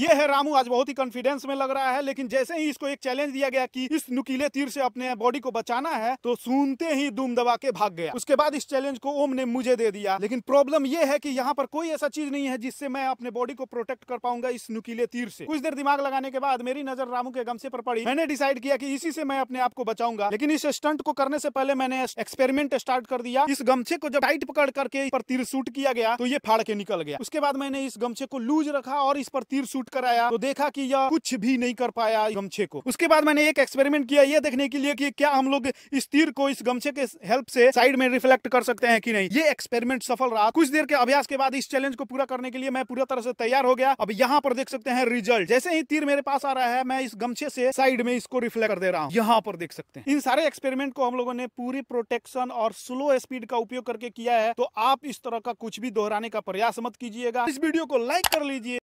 ये है रामू आज बहुत ही कॉन्फिडेंस में लग रहा है लेकिन जैसे ही इसको एक चैलेंज दिया गया कि इस नुकीले तीर से अपने बॉडी को बचाना है तो सुनते ही दुम दबा के भाग गया उसके बाद इस चैलेंज को ओम ने मुझे दे दिया लेकिन प्रॉब्लम ये है कि यहाँ पर कोई ऐसा चीज नहीं है जिससे मैं अपने बॉडी को प्रोटेक्ट कर पाऊंगा इस नुकीले तीर से कुछ देर दिमाग लगाने के बाद मेरी नजर रामू के गमसे पर पड़ी मैंने डिसाइड किया कि इसी से मैं अपने आप को बचाऊंगा लेकिन इस स्टंट को करने से पहले मैंने एक्सपेरिमेंट स्टार्ट कर दिया इस गमछे को जब टाइट पकड़ करके पर तीर शूट किया गया तो ये फाड़ के निकल गया उसके बाद मैंने इस गमछे को लूज रखा और इस पर तीर शूट कराया तो देखा कि यह कुछ भी नहीं कर पाया गमछे को उसके बाद मैंने एक एक्सपेरिमेंट किया यह देखने के लिए कि क्या हम लोग इस तीर को इस गमछे के हेल्प से साइड में रिफ्लेक्ट कर सकते हैं कि नहीं ये एक्सपेरिमेंट सफल रहा कुछ देर के अभ्यास के बाद इस चैलेंज को पूरा करने के लिए मैं पूरा तरह से तैयार हो गया अब यहाँ पर देख सकते हैं रिजल्ट जैसे ही तीर मेरे पास आ रहा है मैं इस गमछे से साइड में इसको रिफ्लेक्ट कर दे रहा हूँ यहाँ पर देख सकते हैं इन सारे एक्सपेरिमेंट को हम लोगों ने पूरी प्रोटेक्शन और स्लो स्पीड का उपयोग करके किया है तो आप इस तरह का कुछ भी दोहराने का प्रयास मत कीजिएगा इस वीडियो को लाइक कर लीजिए